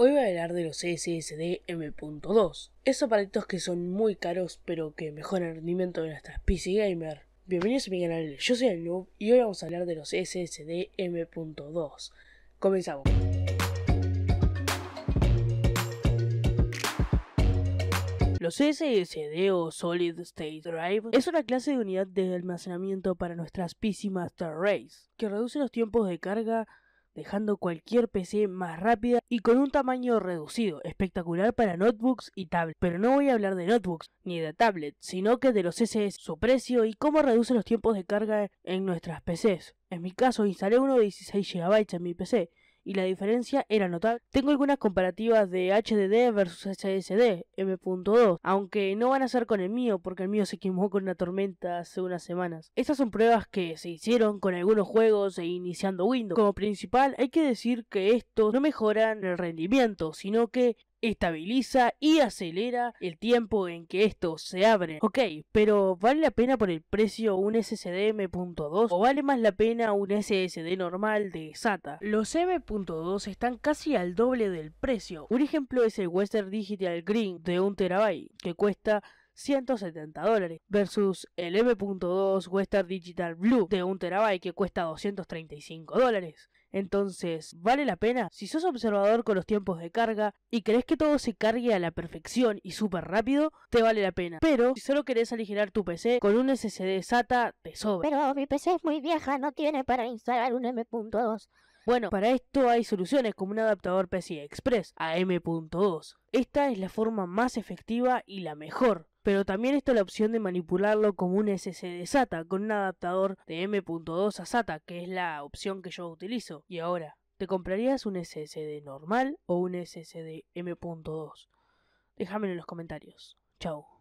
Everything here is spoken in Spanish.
Hoy voy a hablar de los e SSD M.2, esos aparatos que son muy caros pero que mejoran el rendimiento de nuestras PC Gamer. Bienvenidos a mi canal, yo soy el Noob y hoy vamos a hablar de los e SSD M.2. Comenzamos. Los e SSD o Solid State Drive es una clase de unidad de almacenamiento para nuestras PC Master Race, que reduce los tiempos de carga dejando cualquier PC más rápida y con un tamaño reducido, espectacular para notebooks y tablets. Pero no voy a hablar de notebooks ni de tablets, sino que de los SS, su precio y cómo reduce los tiempos de carga en nuestras PCs. En mi caso instalé uno de 16 GB en mi PC y la diferencia era notable. Tengo algunas comparativas de HDD versus SSD M.2, aunque no van a ser con el mío porque el mío se quemó con una tormenta hace unas semanas. Estas son pruebas que se hicieron con algunos juegos e iniciando Windows. Como principal hay que decir que estos no mejoran el rendimiento, sino que estabiliza y acelera el tiempo en que esto se abre. Ok, pero ¿vale la pena por el precio un SSD M.2 o vale más la pena un SSD normal de SATA? Los M.2 están casi al doble del precio. Un ejemplo es el Western Digital Green de 1 tb que cuesta 170 dólares versus el M.2 Western Digital Blue de 1 tb que cuesta 235 dólares. Entonces, ¿vale la pena? Si sos observador con los tiempos de carga y crees que todo se cargue a la perfección y súper rápido, te vale la pena. Pero si solo querés aligerar tu PC con un SSD SATA, te sobra. Pero mi PC es muy vieja, no tiene para instalar un M.2. Bueno, para esto hay soluciones como un adaptador PCI Express a M.2. Esta es la forma más efectiva y la mejor pero también está la opción de manipularlo como un SSD SATA con un adaptador de M.2 a SATA, que es la opción que yo utilizo. Y ahora, ¿te comprarías un SSD normal o un SSD M.2? Déjamelo en los comentarios. Chao.